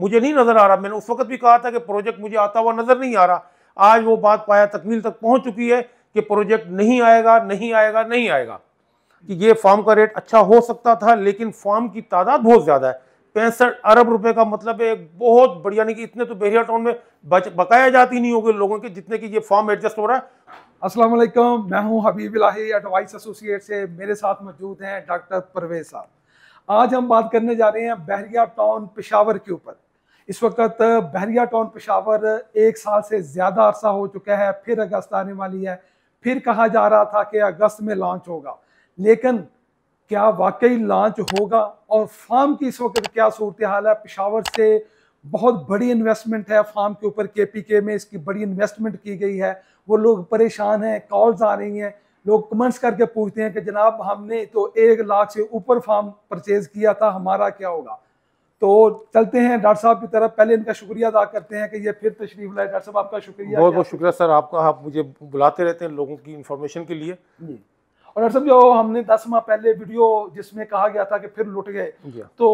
मुझे नहीं नज़र आ रहा मैंने उस वक्त भी कहा था कि प्रोजेक्ट मुझे आता हुआ नज़र नहीं आ रहा आज वो बात पाया तकमील तक पहुँच चुकी है कि प्रोजेक्ट नहीं आएगा नहीं आएगा नहीं आएगा कि ये फार्म का रेट अच्छा हो सकता था लेकिन फार्म की तादाद बहुत ज़्यादा है पैंसठ अरब रुपए का मतलब है बहुत बढ़िया नहीं कि इतने तो बहरिया टाउन में बच बकाया जाती नहीं होगी लोगों के जितने की ये फार्म एडजस्ट हो रहा है असला मैं हूँ हबीब लाही एडवाइस एसोसिएट से मेरे साथ मौजूद हैं डॉक्टर परवेज साहब आज हम बात करने जा रहे हैं बहरिया टाउन पेशावर के ऊपर इस वक्त बहरिया टाउन पेशावर एक साल से ज़्यादा अरसा हो चुका है फिर अगस्त आने वाली है फिर कहा जा रहा था कि अगस्त में लॉन्च होगा लेकिन क्या वाकई लॉन्च होगा और फार्म की इस वक्त क्या सूरत हाल है पेशावर से बहुत बड़ी इन्वेस्टमेंट है फार्म के ऊपर के पी के में इसकी बड़ी इन्वेस्टमेंट की गई है वो लोग परेशान हैं कॉल्स आ रही हैं लोग कमेंट्स करके पूछते हैं कि जनाब हमने तो एक लाख से ऊपर फार्म परचेज़ किया था हमारा क्या होगा तो चलते हैं डॉक्टर साहब की तरफ पहले इनका शुक्रिया अदा करते हैं कि ये फिर तशरीफ लाए डॉक्टर साहब आपका शुक्रिया बहुत बहुत शुक्रिया सर आपका आप मुझे बुलाते रहते हैं लोगों की इन्फॉर्मेशन के लिए और डॉक्टर साहब जो हमने दस माह पहले वीडियो जिसमें कहा गया था कि फिर लुट गए तो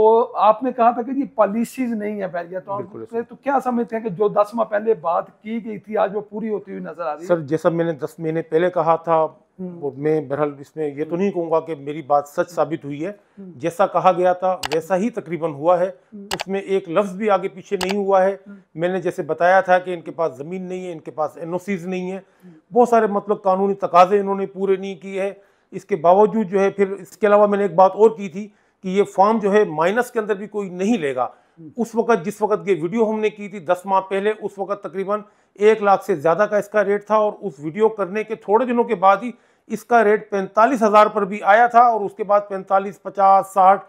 आपने कहा था कि ये पॉलिसीज नहीं है बैरिया तो तो क्या समझते हैं कि जो दस माह पहले बात की गई थी आज वो पूरी होती हुई नजर आ रही है सर जैसा मैंने दस महीने पहले कहा था हम्म। और मैं बहरहाल इसमें ये तो हम्म। नहीं कहूँगा कि मेरी बात सच हम्म। साबित हुई है जैसा कहा गया था वैसा ही तकरीबन हुआ है उसमें एक लफ्ज़ भी आगे पीछे नहीं हुआ है मैंने जैसे बताया था कि इनके पास ज़मीन नहीं है इनके पास एन नहीं है बहुत सारे मतलब कानूनी तकाजे इन्होंने पूरे नहीं किए हैं इसके बावजूद जो है फिर इसके अलावा मैंने एक बात और की थी कि ये फॉर्म जो है माइनस के अंदर भी कोई नहीं लेगा उस वक्त जिस वक्त ये वीडियो हमने की थी दस माह पहले उस वक्त तकरीबन एक लाख से ज़्यादा का इसका रेट था और उस वीडियो करने के थोड़े दिनों के बाद ही इसका रेट पैंतालीस हज़ार पर भी आया था और उसके बाद पैंतालीस पचास साठ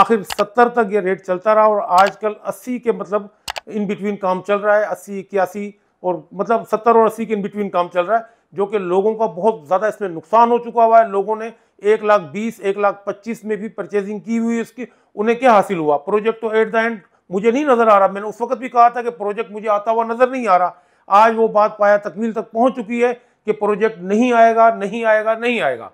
आखिर सत्तर तक ये रेट चलता रहा और आजकल अस्सी के मतलब इन बिटवीन काम चल रहा है अस्सी इक्यासी और मतलब सत्तर और अस्सी के इन बिटवीन काम चल रहा है जो कि लोगों का बहुत ज़्यादा इसमें नुकसान हो चुका हुआ है लोगों ने एक लाख बीस एक लाख पच्चीस में भी परचेजिंग की हुई इसकी उन्हें क्या हासिल हुआ प्रोजेक्ट तो एट द एंड मुझे नहीं नज़र आ रहा मैंने उस वक्त भी कहा था कि प्रोजेक्ट मुझे आता हुआ नज़र नहीं आ रहा आज वो बात पाया तकमील तक पहुंच चुकी है कि प्रोजेक्ट नहीं आएगा नहीं आएगा नहीं आएगा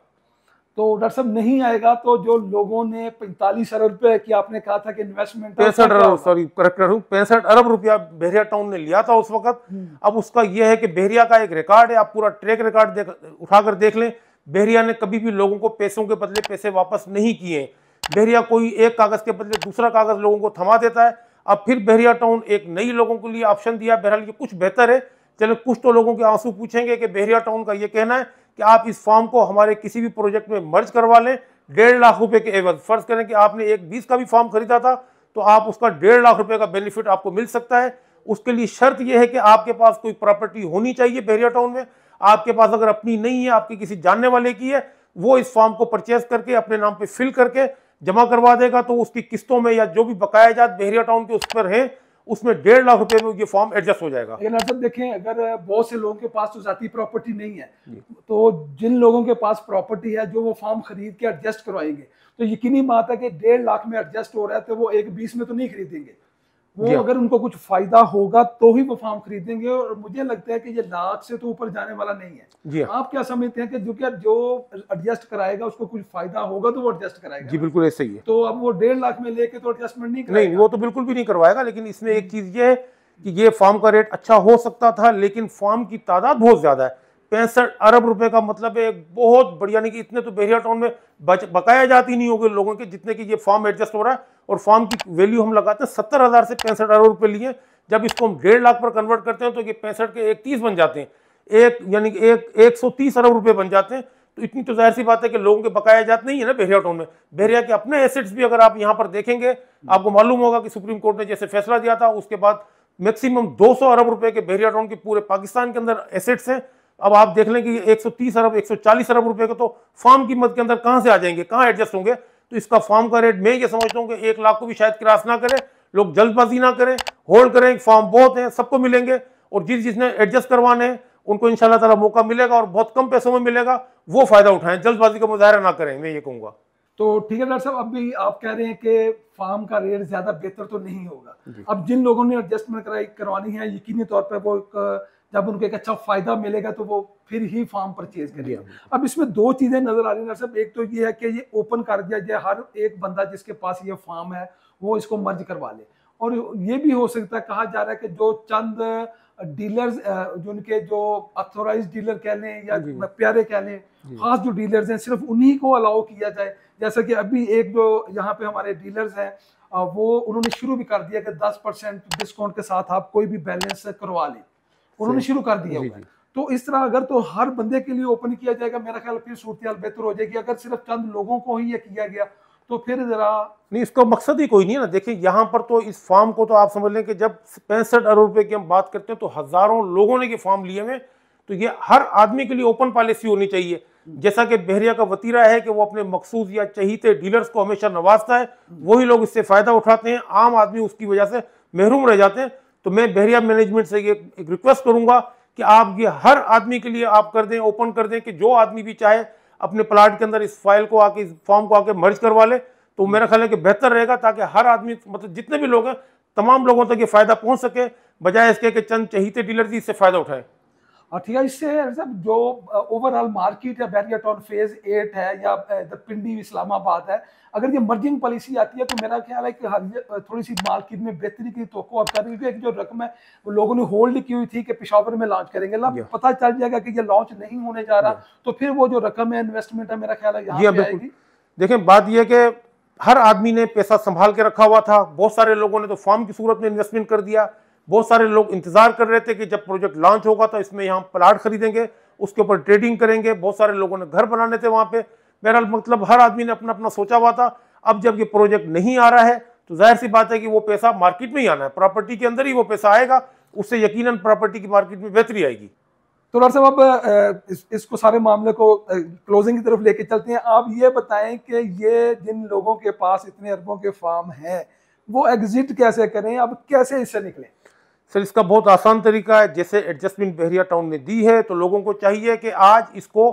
तो डॉक्टर साहब नहीं आएगा तो जो लोगों ने पैंतालीस अरब रुपए की आपने कहा था कि इन्वेस्टमेंट पैंसठ अरब सॉरी करेक्ट हूँ पैंसठ अरब रुपया बहरिया टाउन ने लिया था उस वक्त हम्म। अब उसका यह है कि बहरिया का एक रिकॉर्ड है आप पूरा ट्रैक रिकॉर्ड उठाकर देख लें बहरिया ने कभी भी लोगों को पैसों के बदले पैसे वापस नहीं किए बहरिया कोई एक कागज के बदले दूसरा कागज लोगों को थमा देता है अब फिर बहरिया टाउन एक नई लोगों के लिए ऑप्शन दिया बहरहाल ये कुछ बेहतर है चलो कुछ तो लोगों के आंसू पूछेंगे कि बहरिया टाउन का ये कहना है कि आप इस फॉर्म को हमारे किसी भी प्रोजेक्ट में मर्ज करवा लें डेढ़ लाख रुपए के एवज फर्ज करें कि आपने एक बीस का भी फॉर्म खरीदा था तो आप उसका डेढ़ लाख रुपए का बेनिफिट आपको मिल सकता है उसके लिए शर्त यह है कि आपके पास कोई प्रॉपर्टी होनी चाहिए बहरिया टाउन में आपके पास अगर अपनी नहीं है आपके किसी जानने वाले की है वो इस फॉर्म को परचेज करके अपने नाम पे फिल करके जमा करवा देगा तो उसकी किस्तों में या जो भी बकाया जात बहरिया टाउन के उस पर है उसमें डेढ़ लाख रुपए में ये फॉर्म एडजस्ट हो जाएगा लेकिन असद देखें अगर बहुत से लोगों के पास तो जाती प्रॉपर्टी नहीं है तो जिन लोगों के पास प्रॉपर्टी है जो वो फॉर्म खरीद के एडजस्ट करवाएंगे तो यकीनी बात है कि डेढ़ लाख में एडजस्ट हो रहा है तो वो एक बीस में तो नहीं खरीदेंगे वो अगर उनको कुछ फायदा होगा तो ही वो फार्म खरीदेंगे और मुझे लगता है कि ये लाख से तो ऊपर जाने वाला नहीं है जी आप क्या समझते हैं कि जो क्या जो एडजस्ट कराएगा उसको कुछ फायदा होगा तो वो एडजस्ट कराएगा जी बिल्कुल ऐसे ही है तो अब वो डेढ़ लाख में लेके तो एडजस्टमेंट नहीं कराएगा नहीं वो तो बिल्कुल भी नहीं करवाएगा लेकिन इसमें एक चीज ये है कि ये फार्म का रेट अच्छा हो सकता था लेकिन फार्म की तादाद बहुत ज्यादा है पैंसठ अरब रुपए का मतलब है बहुत बढ़िया नहीं कि इतने तो बेरिया टाउन में बच बकाया जाती नहीं होगी लोगों के जितने की ये फॉर्म एडजस्ट हो रहा है और फॉर्म की वैल्यू हम लगाते हैं सत्तर हज़ार से पैंसठ अरब रुपए लिए जब इसको हम डेढ़ लाख पर कन्वर्ट करते हैं तो ये पैंसठ के एक तीस बन जाते हैं एक यानी कि एक एक सौ तीस अरब रुपये बन जाते हैं तो इतनी तो जाहिर सी बात है कि लोगों के बकाया जात नहीं है ना बहरिया टाउन में बहरिया के अपने एसेट्स भी अगर आप यहाँ पर देखेंगे आपको मालूम होगा कि सुप्रीम कोर्ट ने जैसे फैसला दिया था उसके बाद मैक्सिमम 200 अरब रुपए के बहरिया टाउन के पूरे पाकिस्तान के अंदर एसेट्स हैं अब आप देख लें कि 130 अरब 140 अरब रुपए के तो फार्म कीमत के अंदर कहाँ से आ जाएंगे कहाँ एडजस्ट होंगे तो इसका फार्म का रेट मैं ये समझता हूँ कि एक लाख को भी शायद क्रास ना करें लोग जल्दबाजी ना करें होल्ड करें फार्म बहुत हैं सबको मिलेंगे और जिस जिसने एडजस्ट करवाने हैं उनको इन ताला मौका मिलेगा और बहुत कम पैसों में मिलेगा वो फ़ायदा उठाएं जल्दबाजी का मुजाहरा ना करें मैं ये कहूँगा तो ठीक है डॉक्टर साहब अभी आप कह रहे हैं कि फार्म का रेट ज़्यादा बेहतर तो नहीं होगा अब जिन लोगों ने एडजस्टमेंट कराई करवानी है यकीनी तौर पर वो जब उनको एक अच्छा फ़ायदा मिलेगा तो वो फिर ही फार्म परचेज करेगा अब इसमें दो चीज़ें नज़र आ रही है एक तो ये है कि ये ओपन कर दिया जाए हर एक बंदा जिसके पास ये फार्म है वो इसको मर्ज करवा ले और ये भी हो सकता है कहा जा रहा है कि जो चंद डीलर्स जिनके जो अथोराइज डीलर कह लें या प्यारे कह लें खास जो डीलर्स हैं सिर्फ उन्हीं को अलाउ किया जाए जैसा कि अभी एक जो यहाँ पे हमारे डीलर्स हैं वो उन्होंने शुरू भी कर दिया कि 10 परसेंट डिस्काउंट के साथ आप कोई भी बैलेंस करवा लें उन्होंने शुरू कर दिया हुआ है तो इस तरह अगर तो हर बंदे के लिए ओपन किया जाएगा मेरा ख्याल फिर सूरत बेहतर हो जाएगी अगर सिर्फ चंद लोगों को ही ये किया गया तो फिर ज़रा नहीं इसका मकसद ही कोई नहीं है ना देखिए यहाँ पर तो इस फार्म को तो आप समझ लें कि जब पैंसठ अरब रुपए की हम बात करते हैं तो हज़ारों लोगों ने ये फार्म लिए हुए तो ये हर आदमी के लिए ओपन पॉलिसी होनी चाहिए जैसा कि बहरिया का वतीरा है कि वो अपने मखसूस या चहीते डीलर्स को हमेशा नवाजता है वही लोग इससे फ़ायदा उठाते हैं आम आदमी उसकी वजह से महरूम रह जाते हैं तो मैं बहरिया मैनेजमेंट से ये एक रिक्वेस्ट करूंगा कि आप ये हर आदमी के लिए आप कर दें ओपन कर दें कि जो आदमी भी चाहे अपने प्लाट के अंदर इस फाइल को आके इस फॉर्म को आके मर्ज करवा ले तो मेरा ख्याल है कि बेहतर रहेगा ताकि हर आदमी मतलब जितने भी लोग हैं तमाम लोगों तक ये फ़ायदा पहुंच सके बजाय इसके कि चंद चहीते डीलर जी इससे फ़ायदा उठाएं ठीक है इससे सब जो ओवरऑल मार्केट है बैरियाटॉन फेज एट है या पिंडी इस्लामाबाद है अगर ये मर्जिंग पॉलिसी आती है तो मेरा ख्याल है कि हाँ, थोड़ी सी मार्केट में बेहतरी की तो क्योंकि जो रकम है वो लोगों ने होल्ड की हुई थी कि पिशावर में लॉन्च करेंगे ला पता चल जाएगा कि ये लॉन्च नहीं होने जा रहा तो फिर वो जो रकम है इन्वेस्टमेंट है मेरा ख्याल है यहाँ आएगी देखें बात यह कि हर आदमी ने पैसा संभाल के रखा हुआ था बहुत सारे लोगों ने तो फॉर्म की सूरत में इन्वेस्टमेंट कर दिया बहुत सारे लोग इंतज़ार कर रहे थे कि जब प्रोजेक्ट लॉन्च होगा तो इसमें यहाँ प्लाट खरीदेंगे उसके ऊपर ट्रेडिंग करेंगे बहुत सारे लोगों ने घर बनाने थे वहाँ पे बहरहाल मतलब हर आदमी ने अपना अपना सोचा हुआ था अब जब ये प्रोजेक्ट नहीं आ रहा है तो जाहिर सी बात है कि वो पैसा मार्केट में ही आना है प्रॉपर्टी के अंदर ही वो पैसा आएगा उससे यकीन प्रॉपर्टी की मार्केट में बेहतरी आएगी तो डॉक्टर साहब अब इस, इसको सारे मामले को क्लोजिंग की तरफ लेके चलते हैं आप ये बताएं कि ये जिन लोगों के पास इतने अरबों के फार्म हैं वो एग्जिट कैसे करें अब कैसे इससे निकलें सर इसका बहुत आसान तरीका है जैसे एडजस्टमेंट बहरिया टाउन ने दी है तो लोगों को चाहिए कि आज इसको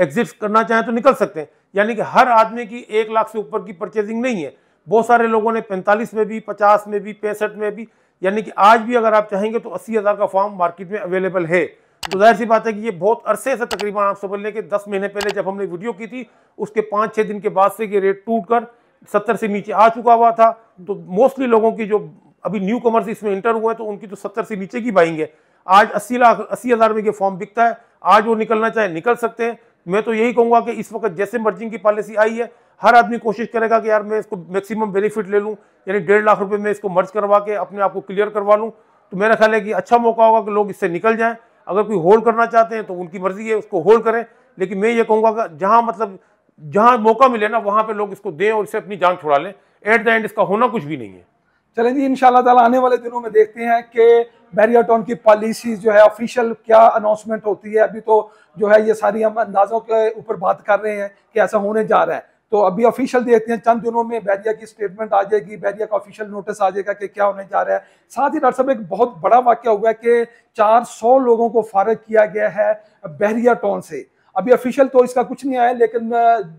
एग्जिट करना चाहें तो निकल सकते हैं यानी कि हर आदमी की एक लाख से ऊपर की परचेजिंग नहीं है बहुत सारे लोगों ने पैंतालीस में भी पचास में भी पैंसठ में भी यानी कि आज भी अगर आप चाहेंगे तो अस्सी हज़ार का फॉर्म मार्केट में अवेलेबल है तो जाहिर सी बात है कि ये बहुत अरसे से तकरीबन आप समझ लें कि दस महीने पहले जब हमने वीडियो की थी उसके पाँच छः दिन के बाद से ये रेट टूट कर सत्तर से नीचे आ चुका हुआ था तो मोस्टली लोगों की जो अभी न्यू कॉमर्स इसमें इंटर हुए तो उनकी तो सत्तर से नीचे की बाइंग है आज अस्सी लाख अस्सी हज़ार में ये फॉर्म बिकता है आज वो निकलना चाहे निकल सकते हैं मैं तो यही कहूँगा कि इस वक्त जैसे मर्जिंग की पॉलिसी आई है हर आदमी कोशिश करेगा कि यार मैं इसको मैक्सिमम बेनिफिट ले लूँ यानी डेढ़ लाख रुपये में इसको मर्ज करवा के अपने आप को क्लियर करवा लूँ तो मेरा ख्याल है कि अच्छा मौका होगा कि लोग इससे निकल जाएँ अगर कोई होल्ड करना चाहते हैं तो उनकी मर्जी है उसको होल्ड करें लेकिन मैं ये कहूँगा कि जहाँ मतलब जहाँ मौका मिले ना वहाँ पर लोग इसको दें और इससे अपनी जान छुड़ा लें एट द एंड इसका होना कुछ भी नहीं है चलें जी इन ताला आने वाले दिनों में देखते हैं कि बैरियाटॉन की पॉलिसी जो है ऑफिशियल क्या अनाउंसमेंट होती है अभी तो जो है ये सारी हम अंदाजों के ऊपर बात कर रहे हैं कि ऐसा होने जा रहा है तो अभी ऑफिशियल देखते हैं चंद दिनों में बैरिया की स्टेटमेंट आ जाएगी बैरिया का ऑफिशियल नोटिस आ जाएगा कि क्या होने जा रहा है साथ ही डॉक्टर साहब एक बहुत बड़ा वाक्य हुआ है कि 400 लोगों को फारग किया गया है बहरिया टोन से अभी ऑफिशियल तो इसका कुछ नहीं आया लेकिन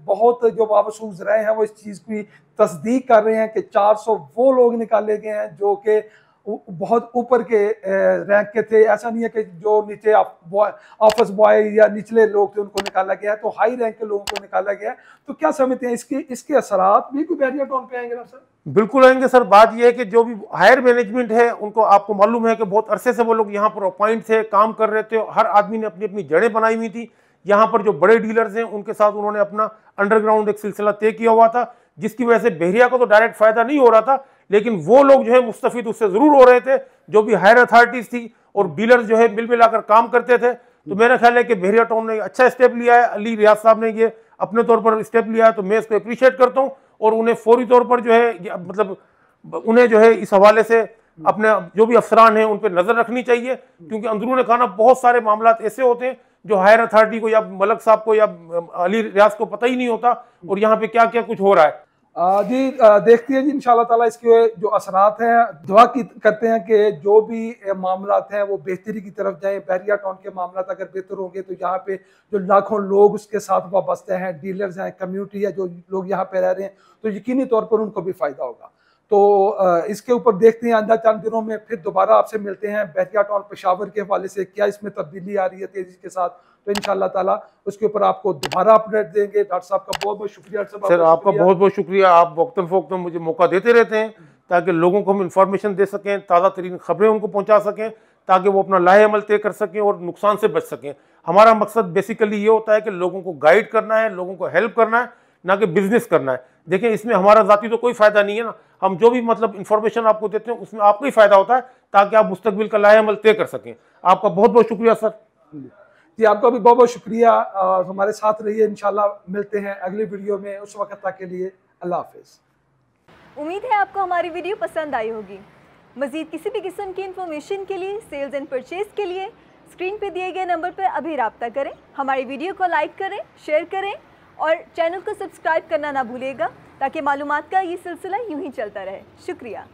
बहुत जो बाबसूज रहे हैं वो इस चीज़ की तस्दीक कर रहे हैं कि 400 वो लोग निकाले गए हैं जो कि बहुत ऊपर के रैंक के थे ऐसा नहीं है कि जो नीचे ऑफिस बॉय या निचले लोग थे उनको निकाला गया है तो हाई रैंक के लोगों को निकाला गया है तो क्या समझते हैं इसके इसके असरात भी कोई बैरियर टाउन पे आएंगे ना सर बिल्कुल आएंगे सर बात यह है कि जो भी हायर मैनेजमेंट है उनको आपको मालूम है कि बहुत अरसे से वो लोग यहाँ पर अपॉइंट थे काम कर रहे थे हर आदमी ने अपनी अपनी जड़ें बनाई हुई थी यहाँ पर जो बड़े डीलर्स हैं उनके साथ उन्होंने अपना अंडरग्राउंड एक सिलसिला तय किया हुआ था जिसकी वजह से बहरिया को तो डायरेक्ट फायदा नहीं हो रहा था लेकिन वो लोग जो है मुस्तफ़ उससे ज़रूर हो रहे थे जो भी हायर अथॉरिटीज़ थी और डीलर जो है मिल मिलाकर काम करते थे तो मेरा ख्याल है कि बहरिया टाउन ने अच्छा स्टेप लिया है अली रियाज साहब ने ये अपने तौर पर स्टेप लिया है तो मैं इसको अप्रिशिएट करता हूँ और उन्हें फौरी तौर पर जो है मतलब उन्हें जो है इस हवाले से अपने जो भी अफसरान हैं उन पर नज़र रखनी चाहिए क्योंकि अंदरून खाना बहुत सारे मामला ऐसे होते हैं जो हायर अथॉरिटी को या मलक साहब को या अली रियाज को पता ही नहीं होता और यहाँ पे क्या क्या कुछ हो रहा है जी देखते हैं जी इन ताला इसके जो असरात हैं दुआ की करते हैं कि जो भी मामला हैं वो बेहतरी की तरफ जाएं बहरिया टाउन के मामला अगर बेहतर होंगे तो यहाँ पे जो लाखों लोग उसके साथ वाबस्ते हैं डीलर्स हैं कम्युनिटी है जो लोग यहाँ पे रह रहे हैं तो यकीनी तौर पर उनको भी फ़ायदा होगा तो इसके ऊपर देखते हैं आंदा चंद दिनों में फिर दोबारा आपसे मिलते हैं बहरिया और पेशावर के हवाले से क्या इसमें तब्दीली आ रही है तेजी के साथ तो इन ताला उसके ऊपर आपको दोबारा अपडेट देंगे डॉक्टर साहब का बहुत बहुत शुक्रिया सर आपका, आपका बहुत बहुत शुक्रिया आप वक्ता फ़ोक्ता मुझे मौका देते रहते हैं ताकि लोगों को हम इंफॉर्मेशन दे सकें ताज़ा तरीन खबरें उनको पहुँचा सकें ताकि वो अपना लाहे अमल तय कर सकें और नुकसान से बच सकें हमारा मकसद बेसिकली ये होता है कि लोगों को गाइड करना है लोगों को हेल्प करना है ना कि बिजनेस करना है देखिए इसमें हमारा ज़ाती तो कोई फ़ायदा नहीं है ना हम जो भी मतलब इन्फॉर्मेशन आपको देते हैं उसमें आपका ही फ़ायदा होता है ताकि आप मुस्तबिल का लाए अमल तय कर सकें आपका बहुत बहुत शुक्रिया सर जी आपका भी बहुत बहुत शुक्रिया और हमारे साथ रहिए इन मिलते हैं अगले वीडियो में उस वक्त तक के लिए अल्लाह हाफिज़ उम्मीद है आपको हमारी वीडियो पसंद आई होगी मज़ीद किसी भी किस्म की इन्फॉर्मेशन के लिए सेल्स एंड परचेज़ के लिए स्क्रीन पर दिए गए नंबर पर अभी रबता करें हमारी वीडियो को लाइक करें शेयर करें और चैनल को सब्सक्राइब करना ना भूलिएगा ताकि मालूम का ये सिलसिला यूँ ही चलता रहे शुक्रिया